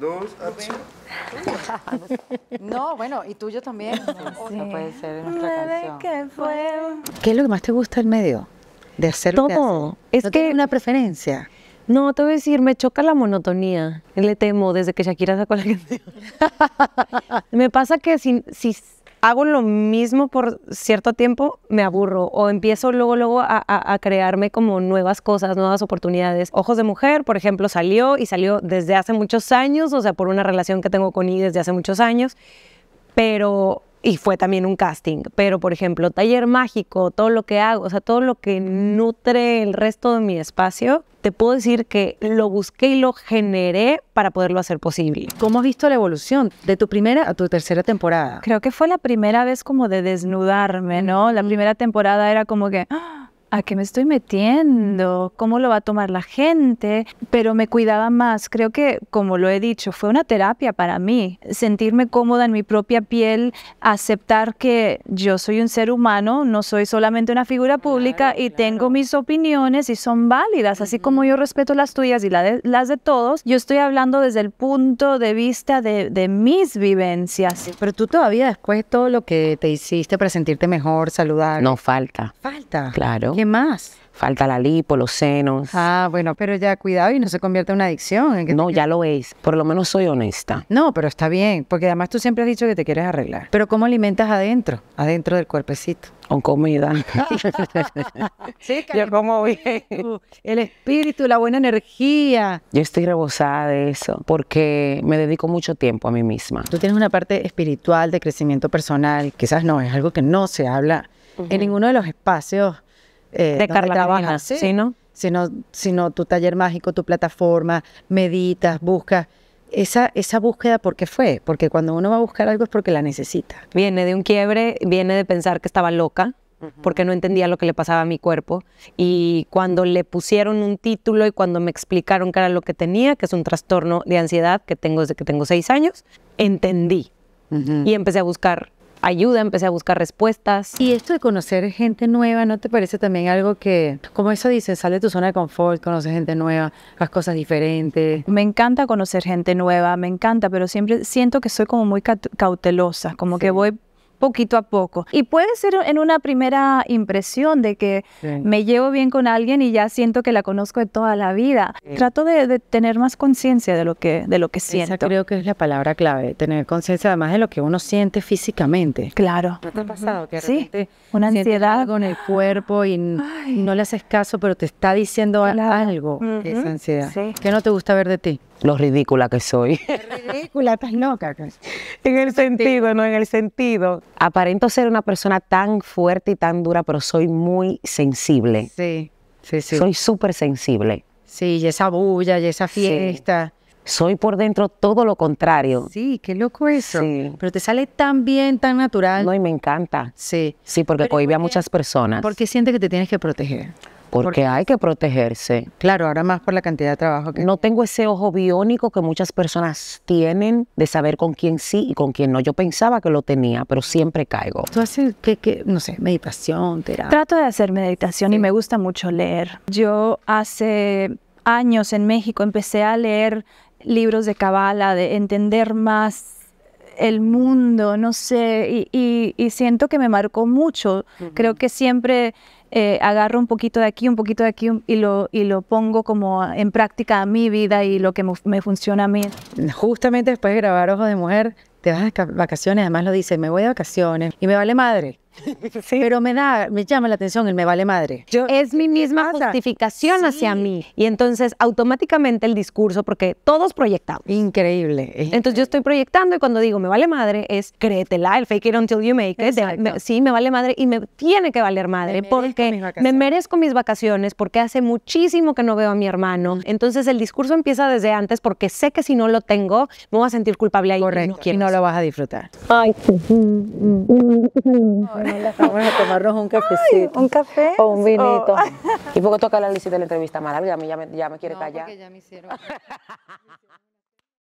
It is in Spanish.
dos, No, bueno, y tuyo también. ¿Qué es lo que más te gusta del medio? De hacer Todo. es que una preferencia. No, te voy a decir, me choca la monotonía. Le temo desde que Shakira sacó la canción. me pasa que si hago lo mismo por cierto tiempo, me aburro o empiezo luego, luego a, crearme como nuevas cosas, nuevas oportunidades. Ojos de Mujer, por ejemplo, salió y salió desde hace muchos años, o sea, por una relación que tengo con I desde hace muchos años, pero y fue también un casting, pero por ejemplo, taller mágico, todo lo que hago, o sea, todo lo que nutre el resto de mi espacio, te puedo decir que lo busqué y lo generé para poderlo hacer posible. ¿Cómo has visto la evolución de tu primera a tu tercera temporada? Creo que fue la primera vez como de desnudarme, ¿no? La primera temporada era como que... ¡ah! ¿a qué me estoy metiendo? ¿Cómo lo va a tomar la gente? Pero me cuidaba más. Creo que, como lo he dicho, fue una terapia para mí. Sentirme cómoda en mi propia piel, aceptar que yo soy un ser humano, no soy solamente una figura pública y tengo mis opiniones y son válidas. Así como yo respeto las tuyas y las de todos, yo estoy hablando desde el punto de vista de, mis vivencias. Pero tú todavía después de todo lo que te hiciste para sentirte mejor, saludar. No falta. Falta. Claro. ¿Qué más? Falta la lipo, los senos. Ah, bueno, pero ya cuidado y no se convierte en una adicción. no, ya lo veis. Por lo menos soy honesta. No, pero está bien, porque además tú siempre has dicho que te quieres arreglar. Pero ¿cómo alimentas adentro, adentro del cuerpecito? Con comida. sí, Yo como bien. Uh, el espíritu, la buena energía. Yo estoy rebosada de eso porque me dedico mucho tiempo a mí misma. Tú tienes una parte espiritual de crecimiento personal. Quizás no, es algo que no se habla en ninguno de los espacios eh, de Carla ¿sí? ¿no? Sino, sino tu taller mágico, tu plataforma, meditas, buscas. Esa, esa búsqueda, ¿por qué fue? Porque cuando uno va a buscar algo es porque la necesita. Viene de un quiebre, viene de pensar que estaba loca, porque no entendía lo que le pasaba a mi cuerpo. Y cuando le pusieron un título y cuando me explicaron qué era lo que tenía, que es un trastorno de ansiedad que tengo desde que tengo seis años, entendí. Y empecé a buscar ayuda, empecé a buscar respuestas. Y esto de conocer gente nueva, ¿no te parece también algo que, como eso dice, sale de tu zona de confort, conoces gente nueva, las cosas diferentes? Me encanta conocer gente nueva, me encanta, pero siempre siento que soy como muy cautelosa, como que voy poquito a poco. Y puede ser en una primera impresión de que me llevo bien con alguien y ya siento que la conozco de toda la vida. Trato de, tener más conciencia de lo que de lo que siento. Esa creo que es la palabra clave, tener conciencia además de lo que uno siente físicamente. Claro. qué te ha pasado que sí. una ansiedad con el cuerpo y no le haces caso, pero te está diciendo algo esa ansiedad? que ¿Qué no te gusta ver de ti? Lo ridícula que soy. culatas locas En el sentido, no en el sentido. Aparento ser una persona tan fuerte y tan dura, pero soy muy sensible. Sí, sí, sí. Soy súper sensible. Sí, y esa bulla, y esa fiesta. Soy por dentro todo lo contrario. Sí, qué loco eso. Sí. Pero te sale tan bien, tan natural. No, y me encanta. Sí. Sí, porque cohibe a muchas personas. Porque sientes que te tienes que proteger porque, hay que protegerse. Claro, ahora más por la cantidad de trabajo que... No tengo ese ojo biónico que muchas personas tienen de saber con quién sí y con quién no. Yo pensaba que lo tenía, pero siempre caigo. ¿Tú haces, qué? no sé, meditación, terapia? Trato de hacer meditación y me gusta mucho leer. Yo hace años en México empecé a leer libros de cabala, de entender más el mundo, no sé, y, siento que me marcó mucho. Creo que siempre eh, agarro un poquito de aquí, un poquito de aquí y lo, y lo pongo como en práctica a mi vida y lo que me, funciona a mí. Justamente después de grabar Ojo de Mujer, te vas de vacaciones, además lo dice, me voy de vacaciones y me vale madre. Pero me da, me llama la atención el me vale madre. Yo, es mi misma justificación hacia mí. Y entonces automáticamente el discurso, porque todos proyectamos. Increíble. Entonces yo estoy proyectando y cuando digo me vale madre es créetela, el fake it until you make it. sí, me vale madre y me tiene que valer madre porque me merezco mis vacaciones, porque hace muchísimo que no veo a mi hermano. Entonces el discurso empieza desde antes porque sé que si no lo tengo me voy a sentir culpable ahí. Correcto. Y no, lo vas a disfrutar. Ay, vamos a tomarnos un cafecito. un café. O un oh. vinito. Y poco toca la licita de la entrevista más a mí ya me, ya me quiere no, callar. ya me hicieron.